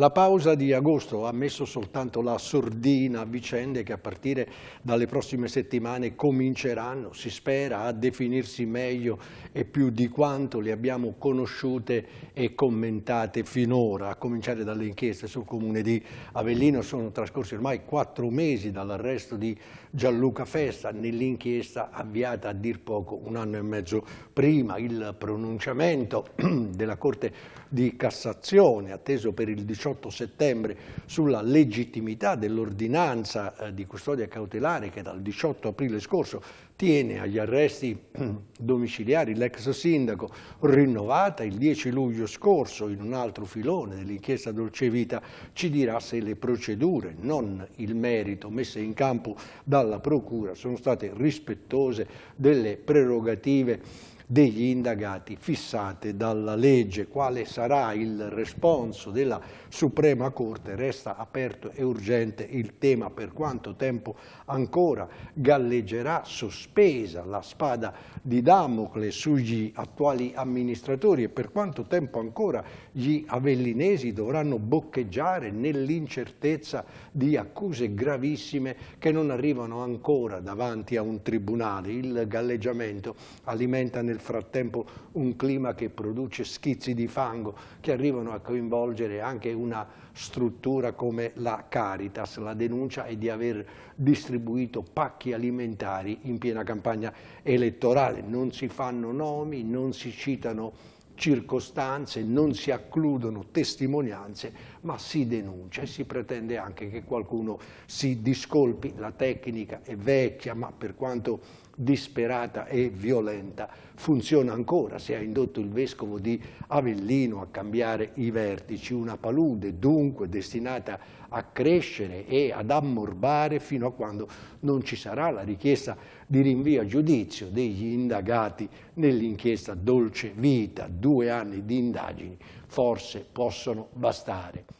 La pausa di agosto ha messo soltanto la sordina a vicende che a partire dalle prossime settimane cominceranno, si spera, a definirsi meglio e più di quanto le abbiamo conosciute e commentate finora, a cominciare dalle inchieste sul comune di Avellino. Sono trascorsi ormai quattro mesi dall'arresto di Gianluca Festa nell'inchiesta avviata a dir poco un anno e mezzo prima. Il pronunciamento della Corte di Cassazione, atteso per il 18 18 settembre sulla legittimità dell'ordinanza eh, di custodia cautelare che dal 18 aprile scorso tiene agli arresti domiciliari l'ex sindaco, rinnovata il 10 luglio scorso in un altro filone dell'inchiesta Dolcevita, ci dirà se le procedure, non il merito, messe in campo dalla Procura sono state rispettose delle prerogative degli indagati fissate dalla legge. Quale sarà il responso della Suprema Corte? Resta aperto e urgente il tema per quanto tempo ancora galleggerà sospesa la spada di Damocle sugli attuali amministratori e per quanto tempo ancora gli avellinesi dovranno boccheggiare nell'incertezza di accuse gravissime che non arrivano ancora davanti a un tribunale. Il galleggiamento alimenta nel nel frattempo un clima che produce schizzi di fango che arrivano a coinvolgere anche una struttura come la Caritas. La denuncia è di aver distribuito pacchi alimentari in piena campagna elettorale. Non si fanno nomi, non si citano circostanze, non si accludono testimonianze, ma si denuncia e si pretende anche che qualcuno si discolpi. La tecnica è vecchia, ma per quanto disperata e violenta funziona ancora. Si è indotto il vescovo di Avellino a cambiare i vertici, una palude dunque destinata a crescere e ad ammorbare fino a quando non ci sarà la richiesta di rinvio a giudizio degli indagati nell'inchiesta Dolce Vita, due anni di indagini forse possono bastare.